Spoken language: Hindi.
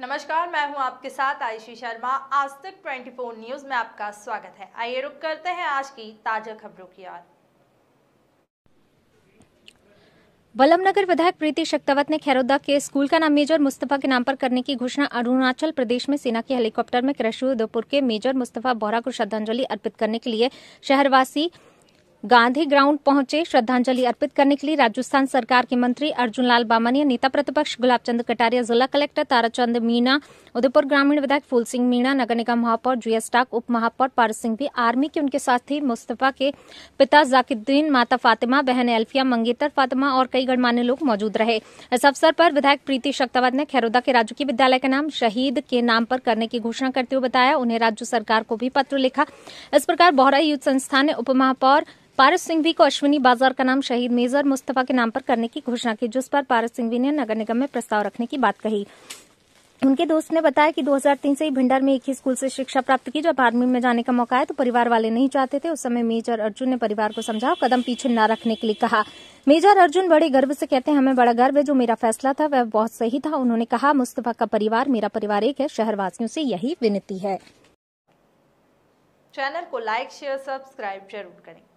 नमस्कार मैं हूं आपके साथ आयशी शर्मा आज तक 24 न्यूज में आपका स्वागत है आइए रुक करते हैं आज की ताजा खबरों की ओर बल्लभनगर विधायक प्रीति शक्तावत ने खैरोदा के स्कूल का नाम मेजर मुस्तफा के नाम पर करने की घोषणा अरुणाचल प्रदेश में सेना के हेलीकॉप्टर में क्रश उदयपुर के मेजर मुस्तफा बोहरा को श्रद्धांजलि अर्पित करने के लिए शहरवासी गांधी ग्राउंड पहुंचे श्रद्धांजलि अर्पित करने के लिए राजस्थान सरकार के मंत्री अर्जुन लाल बामनिया नेता प्रतिपक्ष गुलाब चंद कटारिया जिला कलेक्टर ताराचंद मीणा उदयपुर ग्रामीण विधायक फूल सिंह मीणा नगर निगम महापौर जीएस टाक उप महापौर पारस सिंह भी आर्मी के उनके साथी मुस्तफा के पिता जाकिदीन माता फातिमा बहन एल्फिया मंगेतर फातिमा और कई गणमान्य लोग मौजूद रहे इस अवसर पर विधायक प्रीति शक्तावत ने खैरोदा के राजकीय विद्यालय का नाम शहीद के नाम पर करने की घोषणा करते हुए बताया उन्हें राज्य सरकार को भी पत्र लिखा इस प्रकार बोहरा यूथ संस्थान ने उप महापौर पारस सिंघवी को अश्विनी बाजार का नाम शहीद मेजर मुस्तफा के नाम पर करने की घोषणा की जिस पर पारस सिंघवी ने नगर निगम में प्रस्ताव रखने की बात कही उनके दोस्त ने बताया कि 2003 से ही भिंडर में एक ही स्कूल से शिक्षा प्राप्त की जब आर्मी में जाने का मौका है तो परिवार वाले नहीं चाहते थे उस समय मेजर अर्जुन ने परिवार को समझाओ कदम पीछे न रखने के लिए कहा मेजर अर्जुन बड़े गर्व से कहते हैं हमें बड़ा गर्व है जो मेरा फैसला था वह बहुत सही था उन्होंने कहा मुस्तफा का परिवार मेरा परिवार एक है शहरवासियों से यही विनती है चैनल को लाइक शेयर सब्सक्राइब जरूर करें